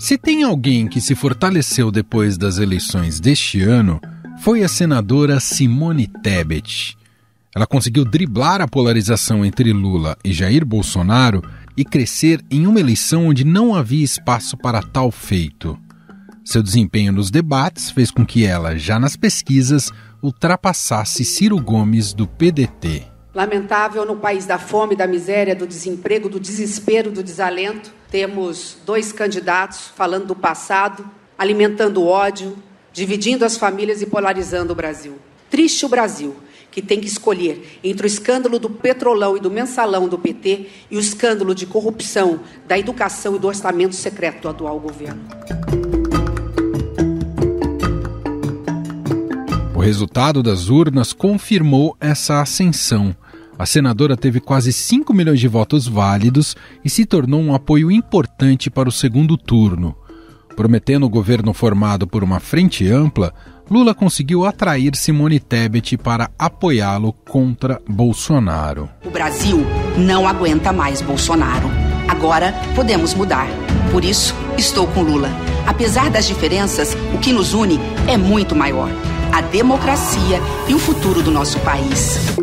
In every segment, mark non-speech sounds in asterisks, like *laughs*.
Se tem alguém que se fortaleceu depois das eleições deste ano, foi a senadora Simone Tebet. Ela conseguiu driblar a polarização entre Lula e Jair Bolsonaro e crescer em uma eleição onde não havia espaço para tal feito. Seu desempenho nos debates fez com que ela, já nas pesquisas, ultrapassasse Ciro Gomes do PDT. Lamentável, no país da fome, da miséria, do desemprego, do desespero, do desalento, temos dois candidatos falando do passado, alimentando ódio, dividindo as famílias e polarizando o Brasil. Triste o Brasil, que tem que escolher entre o escândalo do petrolão e do mensalão do PT e o escândalo de corrupção da educação e do orçamento secreto do atual governo. O resultado das urnas confirmou essa ascensão. A senadora teve quase 5 milhões de votos válidos e se tornou um apoio importante para o segundo turno. Prometendo o governo formado por uma frente ampla, Lula conseguiu atrair Simone Tebet para apoiá-lo contra Bolsonaro. O Brasil não aguenta mais Bolsonaro. Agora podemos mudar. Por isso, estou com Lula. Apesar das diferenças, o que nos une é muito maior: a democracia e o futuro do nosso país.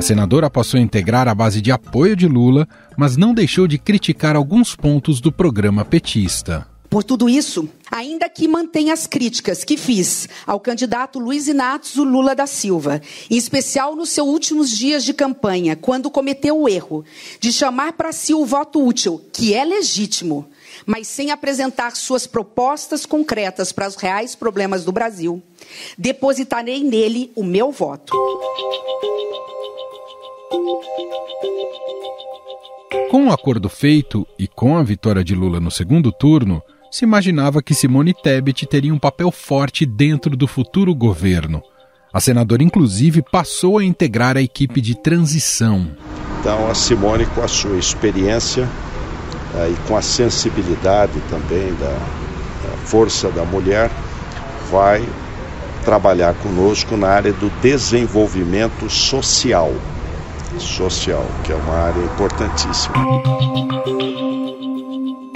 A senadora passou a integrar a base de apoio de Lula, mas não deixou de criticar alguns pontos do programa petista. Por tudo isso, ainda que mantenha as críticas que fiz ao candidato Luiz Inácio Lula da Silva, em especial nos seus últimos dias de campanha, quando cometeu o erro de chamar para si o voto útil, que é legítimo, mas sem apresentar suas propostas concretas para os reais problemas do Brasil, depositarei nele o meu voto. Com o acordo feito e com a vitória de Lula no segundo turno, se imaginava que Simone Tebet teria um papel forte dentro do futuro governo. A senadora, inclusive, passou a integrar a equipe de transição. Então, a Simone, com a sua experiência, é, e com a sensibilidade também da, da força da mulher, vai trabalhar conosco na área do desenvolvimento social. Social, que é uma área importantíssima.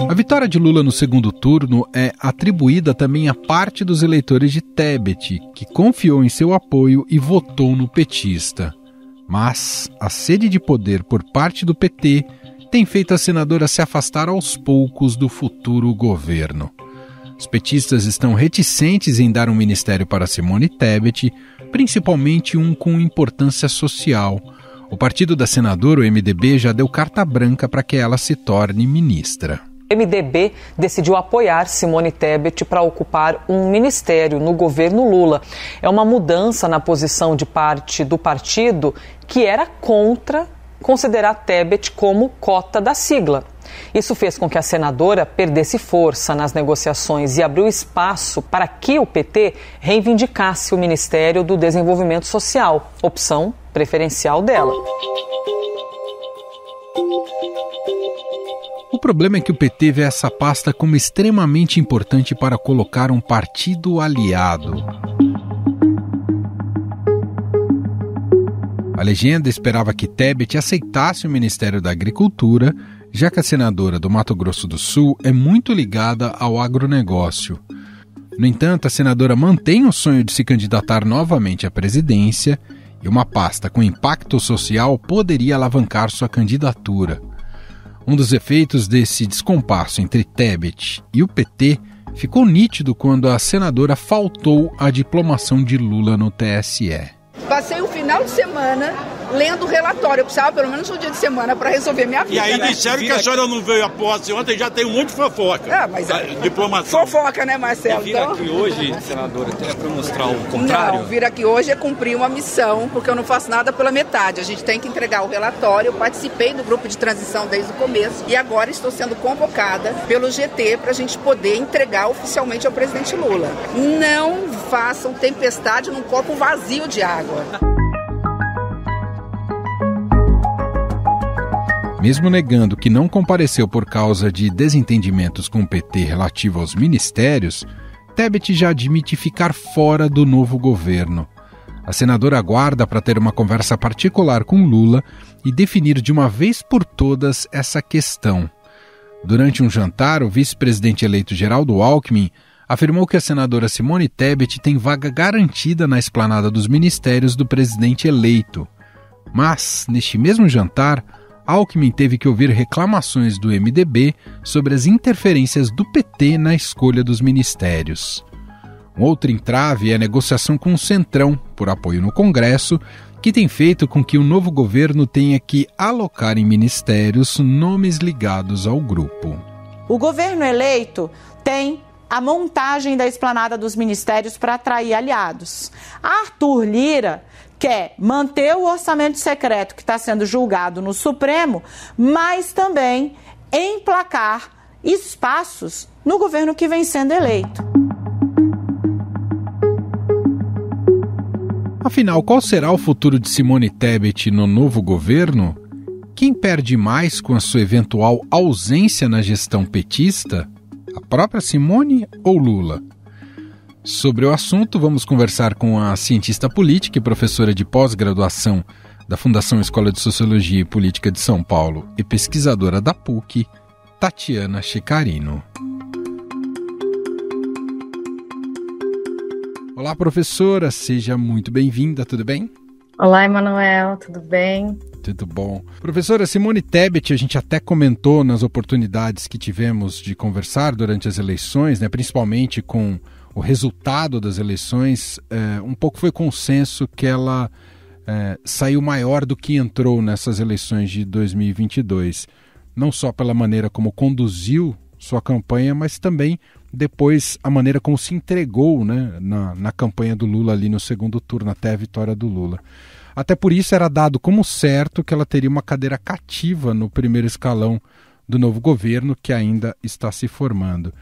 A vitória de Lula no segundo turno é atribuída também a parte dos eleitores de Tebet, que confiou em seu apoio e votou no petista. Mas a sede de poder por parte do PT tem feito a senadora se afastar aos poucos do futuro governo. Os petistas estão reticentes em dar um ministério para Simone Tebet, principalmente um com importância social. O partido da senadora, o MDB, já deu carta branca para que ela se torne ministra. O MDB decidiu apoiar Simone Tebet para ocupar um ministério no governo Lula. É uma mudança na posição de parte do partido que era contra considerar Tebet como cota da sigla. Isso fez com que a senadora perdesse força nas negociações e abriu espaço para que o PT reivindicasse o Ministério do Desenvolvimento Social, opção preferencial dela. O problema é que o PT vê essa pasta como extremamente importante para colocar um partido aliado. legenda esperava que Tebet aceitasse o Ministério da Agricultura, já que a senadora do Mato Grosso do Sul é muito ligada ao agronegócio. No entanto, a senadora mantém o sonho de se candidatar novamente à presidência e uma pasta com impacto social poderia alavancar sua candidatura. Um dos efeitos desse descompasso entre Tebet e o PT ficou nítido quando a senadora faltou à diplomação de Lula no TSE. Passei o final de semana lendo o relatório. Eu precisava pelo menos um dia de semana para resolver minha vida. E aí né? disseram que a senhora não veio à posse ontem, já tem um monte de fofoca. Ah, mas. É a, ah, diplomacia. Fofoca, né, Marcelo? Vira vir então... aqui hoje, senadora, é para mostrar o contrário? Não, vir aqui hoje é cumprir uma missão, porque eu não faço nada pela metade. A gente tem que entregar o relatório. Eu participei do grupo de transição desde o começo e agora estou sendo convocada pelo GT para a gente poder entregar oficialmente ao presidente Lula. Não façam tempestade num copo vazio de água. mesmo negando que não compareceu por causa de desentendimentos com o PT relativo aos ministérios, Tebet já admite ficar fora do novo governo. A senadora aguarda para ter uma conversa particular com Lula e definir de uma vez por todas essa questão. Durante um jantar, o vice-presidente eleito Geraldo Alckmin afirmou que a senadora Simone Tebet tem vaga garantida na esplanada dos ministérios do presidente eleito. Mas, neste mesmo jantar, Alckmin teve que ouvir reclamações do MDB sobre as interferências do PT na escolha dos ministérios. Um outro entrave é a negociação com o Centrão, por apoio no Congresso, que tem feito com que o novo governo tenha que alocar em ministérios nomes ligados ao grupo. O governo eleito tem a montagem da esplanada dos ministérios para atrair aliados. Arthur Lira quer é manter o orçamento secreto que está sendo julgado no Supremo, mas também emplacar espaços no governo que vem sendo eleito. Afinal, qual será o futuro de Simone Tebet no novo governo? Quem perde mais com a sua eventual ausência na gestão petista? A própria Simone ou Lula? Sobre o assunto, vamos conversar com a cientista política e professora de pós-graduação da Fundação Escola de Sociologia e Política de São Paulo e pesquisadora da PUC, Tatiana Chicarino. Olá, professora, seja muito bem-vinda, tudo bem? Olá, Emanuel, tudo bem? Tudo bom. Professora Simone Tebet, a gente até comentou nas oportunidades que tivemos de conversar durante as eleições, né, principalmente com o resultado das eleições, é, um pouco foi consenso que ela é, saiu maior do que entrou nessas eleições de 2022, não só pela maneira como conduziu sua campanha, mas também depois a maneira como se entregou né, na, na campanha do Lula ali no segundo turno, até a vitória do Lula. Até por isso era dado como certo que ela teria uma cadeira cativa no primeiro escalão do novo governo que ainda está se formando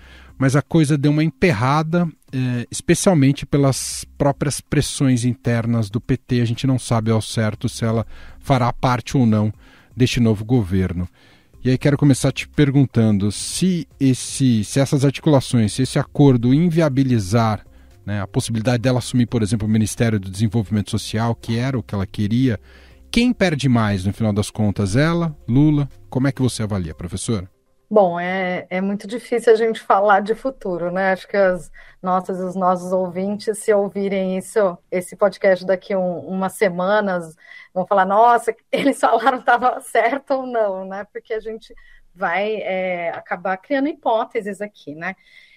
mas a coisa deu uma emperrada, eh, especialmente pelas próprias pressões internas do PT. A gente não sabe ao certo se ela fará parte ou não deste novo governo. E aí quero começar te perguntando se, esse, se essas articulações, se esse acordo inviabilizar né, a possibilidade dela assumir, por exemplo, o Ministério do Desenvolvimento Social, que era o que ela queria, quem perde mais no final das contas? Ela, Lula? Como é que você avalia, professor? Bom, é, é muito difícil a gente falar de futuro, né? Acho que as nossas os nossos ouvintes, se ouvirem isso, esse podcast daqui um, umas semanas, vão falar, nossa, *laughs* eles falaram estava certo ou não, né? Porque a gente vai é, acabar criando hipóteses aqui, né?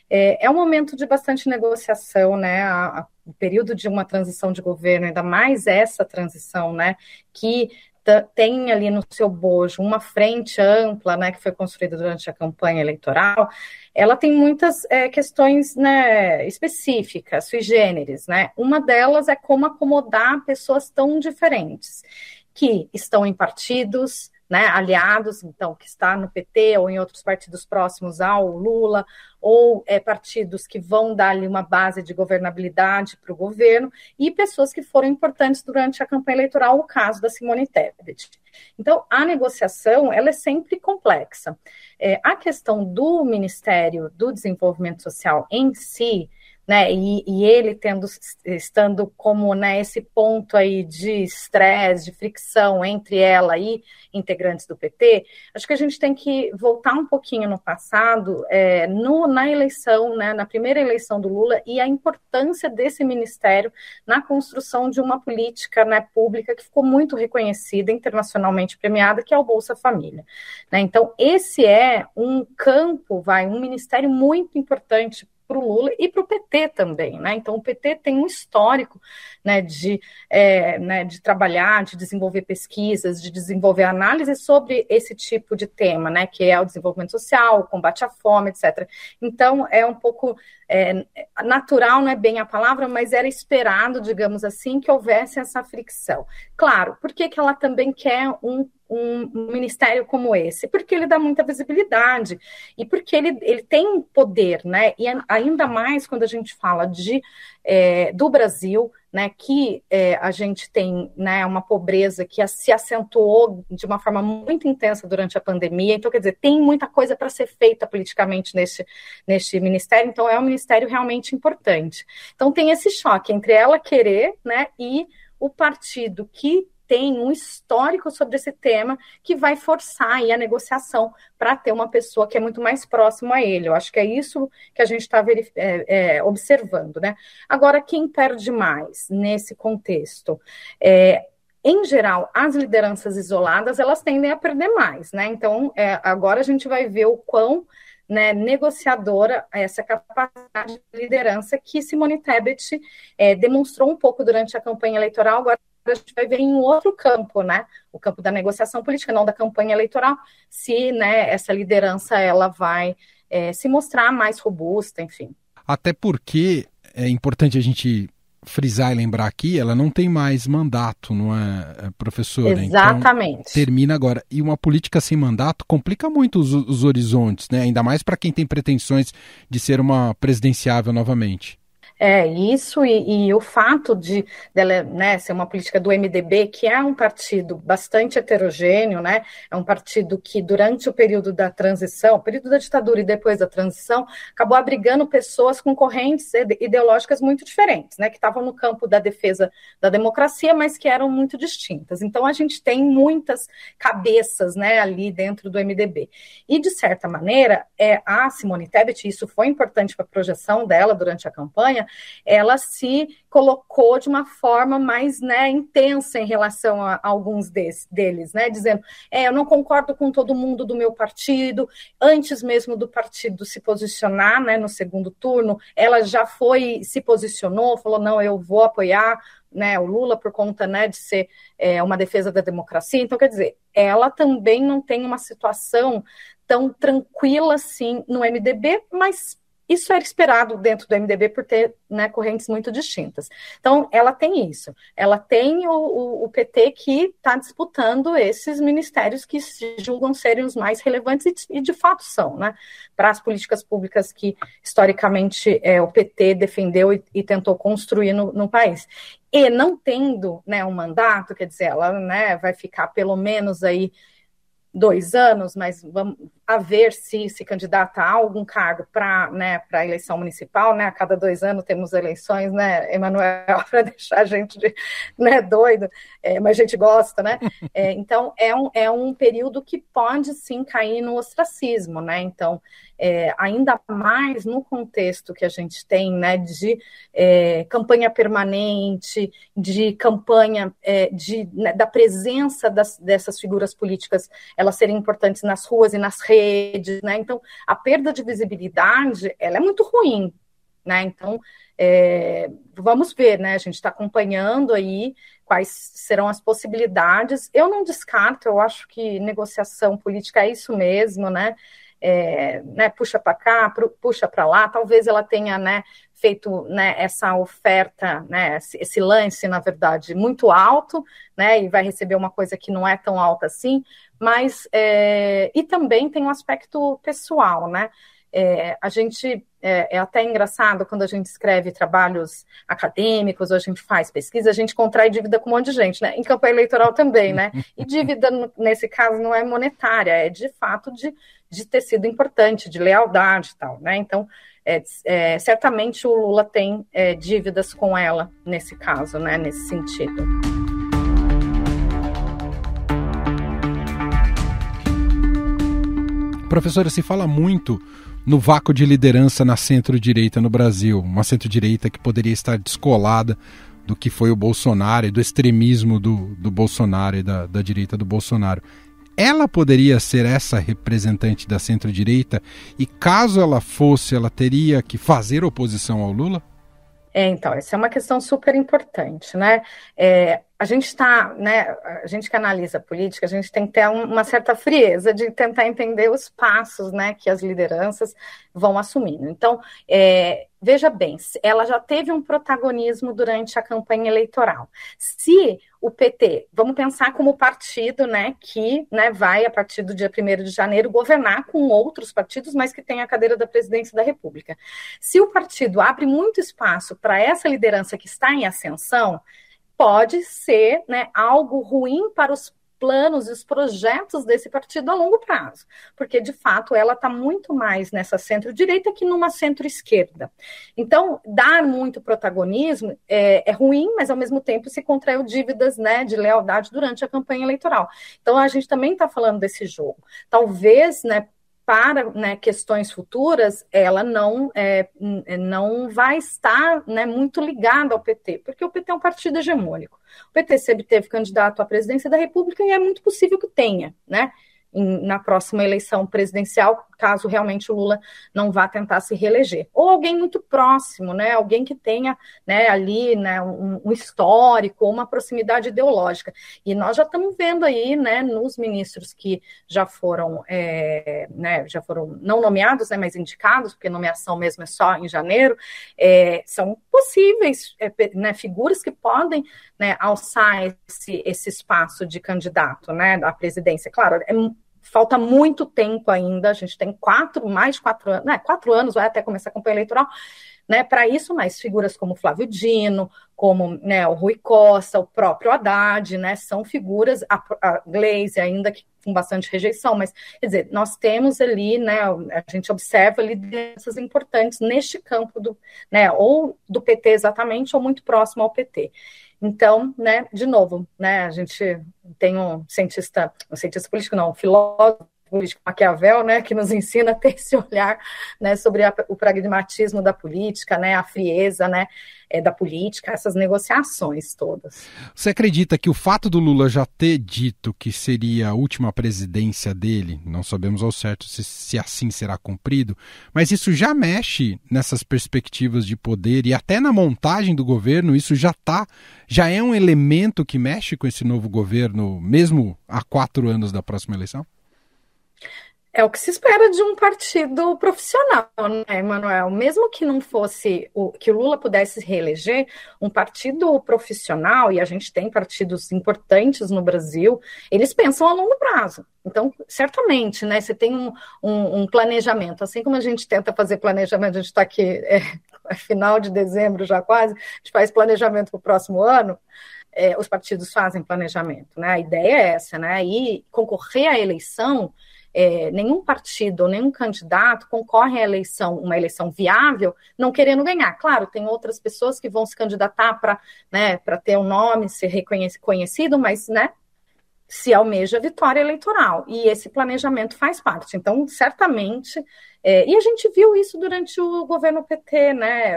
É, é, um momento de bastante negociação, né? A, a, o período de uma transição de governo, ainda mais essa transição, né? Que tem ali no seu bojo uma frente ampla, né, que foi construída durante a campanha eleitoral, ela tem muitas é, questões né, específicas, sui generis, né? Uma delas é como acomodar pessoas tão diferentes, que estão em partidos, né, aliados, então, que está no PT ou em outros partidos próximos ao Lula, ou é, partidos que vão dar ali uma base de governabilidade para o governo, e pessoas que foram importantes durante a campanha eleitoral, o caso da Simone Tebet. Então, a negociação ela é sempre complexa. É, a questão do Ministério do Desenvolvimento Social em si, né? E, e, ele tendo estando como né, esse ponto aí de estresse, de fricção entre ela e integrantes do PT, acho que a gente tem que voltar um pouquinho no passado, é, no, na eleição, né, na primeira eleição do Lula e a importância desse ministério na construção de uma política né, pública que ficou muito reconhecida, internacionalmente premiada, que é o Bolsa Família. Né? Então, esse é um campo, vai, um ministério muito importante para o Lula e para o PT também, né? Então o PT tem um histórico, né, de, é, né, de trabalhar, de desenvolver pesquisas, de desenvolver análises sobre esse tipo de tema, né, que é o desenvolvimento social, o combate à fome, etc. Então é um pouco é, natural, não é bem a palavra, mas era esperado, digamos assim, que houvesse essa fricção. Claro, porque que ela também quer um um ministério como esse, porque ele dá muita visibilidade e porque ele, ele tem poder, né? E é ainda mais quando a gente fala de é, do Brasil, né? Que é, a gente tem né, uma pobreza que se acentuou de uma forma muito intensa durante a pandemia. Então, quer dizer, tem muita coisa para ser feita politicamente neste, neste ministério, então é um ministério realmente importante. Então tem esse choque entre ela querer né, e o partido que tem um histórico sobre esse tema que vai forçar aí a negociação para ter uma pessoa que é muito mais próxima a ele. Eu acho que é isso que a gente está é, é, observando, né? Agora, quem perde mais nesse contexto? É, em geral, as lideranças isoladas elas tendem a perder mais, né? Então, é, agora a gente vai ver o quão né, negociadora, é essa capacidade de liderança que Simone Tebet é, demonstrou um pouco durante a campanha eleitoral, agora a gente vai ver em um outro campo, né? O campo da negociação política, não da campanha eleitoral, se né, essa liderança ela vai é, se mostrar mais robusta, enfim. Até porque é importante a gente frisar e lembrar aqui, ela não tem mais mandato, não é, é professora? Então, Exatamente. Então, termina agora. E uma política sem mandato complica muito os, os horizontes, né? Ainda mais para quem tem pretensões de ser uma presidenciável novamente. É, isso e, e o fato de dela né, ser uma política do MDB, que é um partido bastante heterogêneo, né, é um partido que durante o período da transição, período da ditadura e depois da transição, acabou abrigando pessoas com correntes ideológicas muito diferentes, né, que estavam no campo da defesa da democracia, mas que eram muito distintas. Então a gente tem muitas cabeças né, ali dentro do MDB. E, de certa maneira, é, a Simone Tebet, isso foi importante para a projeção dela durante a campanha, ela se colocou de uma forma mais né, intensa em relação a, a alguns deles, né? Dizendo, é, eu não concordo com todo mundo do meu partido, antes mesmo do partido se posicionar né, no segundo turno, ela já foi, se posicionou, falou, não, eu vou apoiar né, o Lula por conta né, de ser é, uma defesa da democracia. Então, quer dizer, ela também não tem uma situação tão tranquila assim no MDB, mas isso era esperado dentro do MDB por ter né, correntes muito distintas. Então, ela tem isso. Ela tem o, o, o PT que está disputando esses ministérios que se julgam serem os mais relevantes e, e de fato são, né? Para as políticas públicas que historicamente é, o PT defendeu e, e tentou construir no, no país e não tendo né, um mandato, quer dizer, ela né, vai ficar pelo menos aí dois anos, mas vamos, haver, se se candidata a algum cargo para né, a eleição municipal, né? A cada dois anos temos eleições, né, Emanuel, *laughs* para deixar a gente de, né, doido, é, mas a gente gosta, né? É, então, é um, é um período que pode, sim, cair no ostracismo, né? Então, é, ainda mais no contexto que a gente tem, né, de é, campanha permanente, de campanha é, de, né, da presença das, dessas figuras políticas, elas serem importantes nas ruas e nas redes redes, né? Então, a perda de visibilidade, ela é muito ruim, né? Então, é, vamos ver, né? A gente está acompanhando aí quais serão as possibilidades. Eu não descarto, eu acho que negociação política é isso mesmo, né? É, né, puxa para cá, puxa para lá, talvez ela tenha né, feito né, essa oferta, né, esse lance, na verdade, muito alto, né, e vai receber uma coisa que não é tão alta assim, mas é, e também tem um aspecto pessoal, né? É, a gente é, é, até engraçado quando a gente escreve trabalhos acadêmicos, ou a gente faz pesquisa, a gente contrai dívida com um monte de gente, né? Em campanha eleitoral também, né? E dívida, nesse caso, não é monetária, é de fato de, de ter sido importante, de lealdade e tal, né? Então, é, é, certamente o Lula tem é, dívidas com ela nesse caso, né, nesse sentido. Professora, se fala muito no vácuo de liderança na centro-direita no Brasil, uma centro-direita que poderia estar descolada do que foi o Bolsonaro e do extremismo do, do Bolsonaro e da, da direita do Bolsonaro ela poderia ser essa representante da centro-direita e, caso ela fosse, ela teria que fazer oposição ao Lula? É, então, essa é uma questão super importante, né? É, a gente está, né, a gente que analisa política, a gente tem que ter uma certa frieza de tentar entender os passos, né, que as lideranças vão assumindo. Então, é, veja bem, ela já teve um protagonismo durante a campanha eleitoral. Se o PT, vamos pensar como partido, né, que, né, vai a partir do dia 1 de janeiro governar com outros partidos, mas que tem a cadeira da presidência da República. Se o partido abre muito espaço para essa liderança que está em ascensão, pode ser né, algo ruim para os planos e os projetos desse partido a longo prazo, porque de fato ela está muito mais nessa centro-direita que numa centro-esquerda. Então, dar muito protagonismo é, é, ruim, mas ao mesmo tempo se contraiu dívidas né, de lealdade durante a campanha eleitoral. Então, a gente também está falando desse jogo. Talvez, né, para né, questões futuras, ela não, é, não vai estar né, muito ligada ao PT, porque o PT é um partido hegemônico. O PT sempre teve candidato à presidência da República e é muito possível que tenha, né? em, na próxima eleição presidencial, caso realmente o Lula não vá tentar se reeleger. Ou alguém muito próximo, né? Alguém que tenha né, ali né, um, um histórico, uma proximidade ideológica. E nós já estamos vendo aí, né, nos ministros que já foram, é, né, já foram não nomeados, né, mas indicados, porque nomeação mesmo é só em janeiro, é, são possíveis é, né, figuras que podem né, alçar esse, esse espaço de candidato né, à presidência. Claro, é falta muito tempo ainda, a gente tem quatro, mais quatro anos, né, quatro anos, vai até começar a campanha eleitoral, né, para isso, mas figuras como Flávio Dino, como né, o Rui Costa, o próprio Haddad, né, são figuras, a, a Glaze, ainda que com bastante rejeição, mas quer dizer, nós temos ali, né, a gente observa lideranças importantes neste campo do, né, ou do PT exatamente, ou muito próximo ao PT. Então, né, de novo, né, a gente tem um cientista, um cientista político, não, um filósofo político Maquiavel, né, que nos ensina a ter esse olhar né, sobre a, o pragmatismo da política, né, a frieza né, é, da política, essas negociações todas. Você acredita que o fato do Lula já ter dito que seria a última presidência dele, não sabemos ao certo se, se assim será cumprido, mas isso já mexe nessas perspectivas de poder e até na montagem do governo, isso já tá, já é um elemento que mexe com esse novo governo, mesmo há quatro anos da próxima eleição? É o que se espera de um partido profissional, né, Emanuel? Mesmo que não fosse o, que o Lula pudesse reeleger, um partido profissional, e a gente tem partidos importantes no Brasil, eles pensam a longo prazo. Então, certamente, né? Você tem um, um, um planejamento. Assim como a gente tenta fazer planejamento, a gente está aqui é, é, final de dezembro já quase, a gente faz planejamento para o próximo ano. É, os partidos fazem planejamento, né? A ideia é essa, né? E concorrer à eleição é, nenhum partido, nenhum candidato concorre à eleição, uma eleição viável, não querendo ganhar. Claro, tem outras pessoas que vão se candidatar para né, ter o um nome, ser reconhecido, mas né, se almeja vitória eleitoral e esse planejamento faz parte. Então, certamente, é, e a gente viu isso durante o governo PT, né?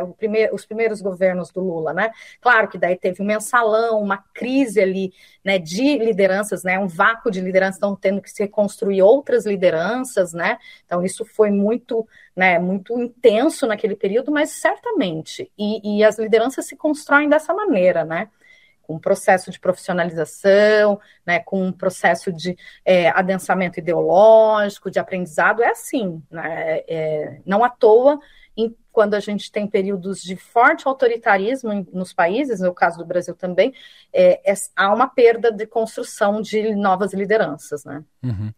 os primeiros governos do Lula, né? Claro que daí teve um mensalão, uma crise ali, né? De lideranças, né? Um vácuo de lideranças, estão tendo que se reconstruir outras lideranças, né? Então isso foi muito, né? Muito intenso naquele período, mas certamente. E, e as lideranças se constroem dessa maneira, né? com um processo de profissionalização, né, com um processo de é, adensamento ideológico, de aprendizado, é assim, né, é, é, não à toa, em, quando a gente tem períodos de forte autoritarismo em, nos países, no caso do Brasil também, é, é há uma perda de construção de novas lideranças, né. Uhum.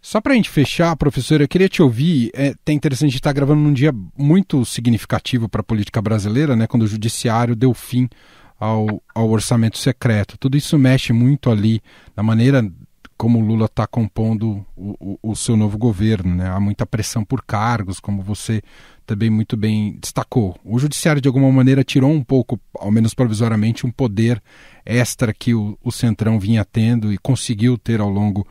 Só para a gente fechar, professora, eu queria te ouvir. É até tá interessante estar tá gravando num dia muito significativo para a política brasileira, né? Quando o judiciário deu fim ao, ao orçamento secreto. Tudo isso mexe muito ali na maneira como o Lula está compondo o, o, o, seu novo governo. Né? Há muita pressão por cargos, como você também muito bem destacou. O judiciário, de alguma maneira, tirou um pouco, ao menos provisoriamente, um poder extra que o, o Centrão vinha tendo e conseguiu ter ao longo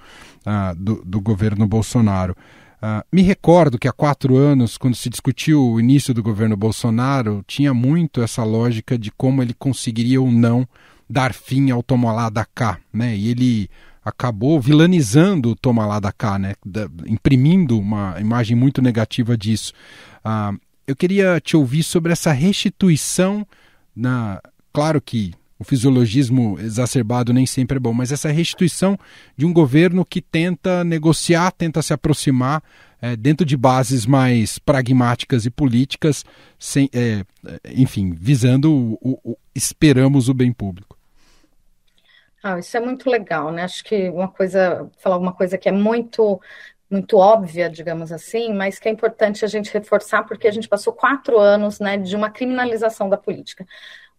ah, do, do governo Bolsonaro. Uh, me recordo que há quatro anos, quando se discutiu o início do governo Bolsonaro, tinha muito essa lógica de como ele conseguiria ou não dar fim ao toma k, né? E ele acabou vilanizando o toma k, né? Da, imprimindo uma imagem muito negativa disso. Uh, eu queria te ouvir sobre essa restituição na, claro que o fisiologismo exacerbado nem sempre é bom, mas essa restituição de um governo que tenta negociar, tenta se aproximar é, dentro de bases mais pragmáticas e políticas, sem, é, enfim, visando o, o, o, esperamos o bem público. Ah, isso é muito legal, né? Acho que uma coisa, falar uma coisa que é muito muito óbvia, digamos assim, mas que é importante a gente reforçar, porque a gente passou quatro anos né, de uma criminalização da política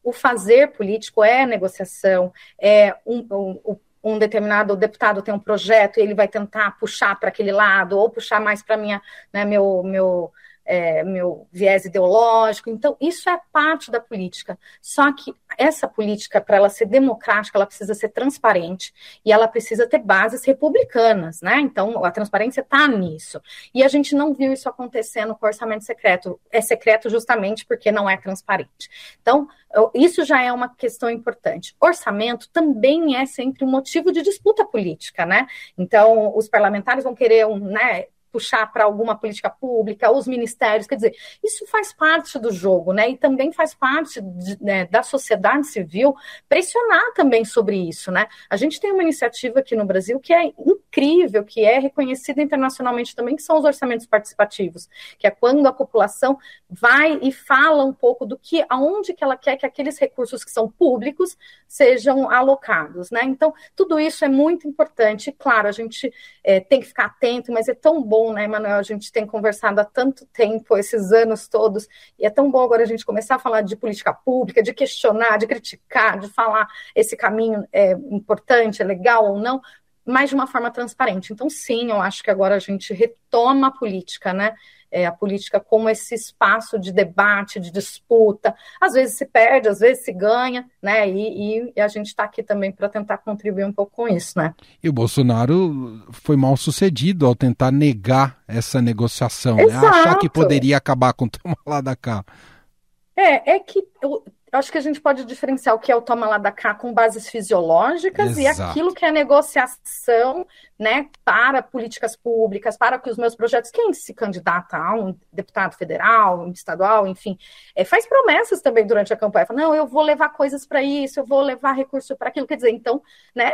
o fazer político é negociação, é um, um, um determinado deputado tem um projeto e ele vai tentar puxar para aquele lado ou puxar mais para minha, né, meu, meu é, meu viés ideológico. Então, isso é parte da política. Só que essa política, para ela ser democrática, ela precisa ser transparente e ela precisa ter bases republicanas, né? Então, a transparência está nisso. E a gente não viu isso acontecendo com o orçamento secreto. É secreto justamente porque não é transparente. Então, isso já é uma questão importante. Orçamento também é sempre um motivo de disputa política, né? Então, os parlamentares vão querer um, né, puxar para alguma política pública, os ministérios, quer dizer, isso faz parte do jogo, né? E também faz parte de, né, da sociedade civil pressionar também sobre isso, né? A gente tem uma iniciativa aqui no Brasil que é incrível, que é reconhecida internacionalmente também, que são os orçamentos participativos, que é quando a população vai e fala um pouco do que, aonde que ela quer que aqueles recursos que são públicos sejam alocados, né? Então, tudo isso é muito importante. Claro, a gente é, tem que ficar atento, mas é tão bom bom, né, Manuel? A gente tem conversado há tanto tempo, esses anos todos, e é tão bom agora a gente começar a falar de política pública, de questionar, de criticar, de falar esse caminho é importante, é legal ou não, mas de uma forma transparente. Então, sim, eu acho que agora a gente retoma a política, né? é, a política como esse espaço de debate, de disputa. Às vezes se perde, às vezes se ganha, né? E, e a gente está aqui também para tentar contribuir um pouco com isso, né? E o Bolsonaro foi mal sucedido ao tentar negar essa negociação, né? achar que poderia acabar com o *laughs* lá da cá. É, é que acho que a gente pode diferenciar o que é o toma lá da cá com bases fisiológicas Exato. e aquilo que é negociação, né, para políticas públicas, para que os meus projetos, quem se candidata a um deputado federal, um estadual, enfim, é, faz promessas também durante a campanha, fala, não, eu vou levar coisas para isso, eu vou levar recurso para aquilo, quer dizer, então, né,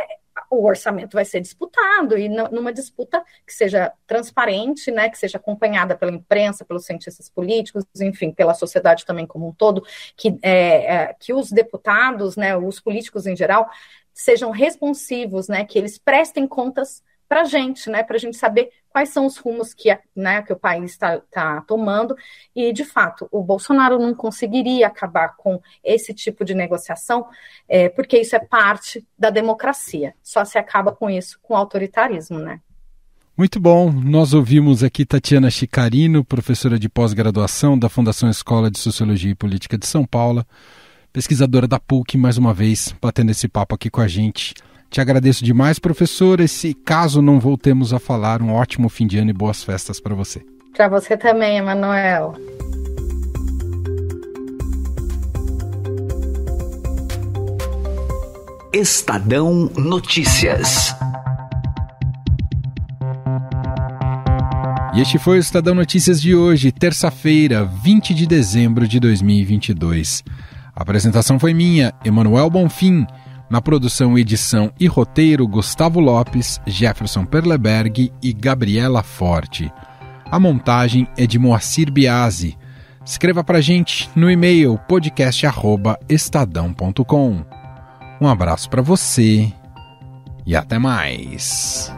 o orçamento vai ser disputado e numa disputa que seja transparente, né, que seja acompanhada pela imprensa, pelos cientistas políticos, enfim, pela sociedade também como um todo, que, é, é que os deputados, né, os políticos em geral, sejam responsivos, né, que eles prestem contas para a gente, né, para a gente saber quais são os rumos que, né, que o país está tá tomando. E, de fato, o Bolsonaro não conseguiria acabar com esse tipo de negociação, é, porque isso é parte da democracia. Só se acaba com isso com o autoritarismo, né? Muito bom. Nós ouvimos aqui Tatiana Chicarino, professora de pós-graduação da Fundação Escola de Sociologia e Política de São Paulo, pesquisadora da PUC, mais uma vez, batendo esse papo aqui com a gente. Te agradeço demais, professor. E se caso não voltemos a falar, um ótimo fim de ano e boas festas para você. Para você também, Emanuel. Estadão Notícias. E este foi o Estadão Notícias de hoje, terça-feira, 20 de dezembro de 2022. A apresentação foi minha, Emanuel Bonfim. Na produção, edição e roteiro, Gustavo Lopes, Jefferson Perleberg e Gabriela Forte. A montagem é de Moacir Biasi. Escreva para gente no e-mail podcast@estadão.com. Um abraço para você e até mais.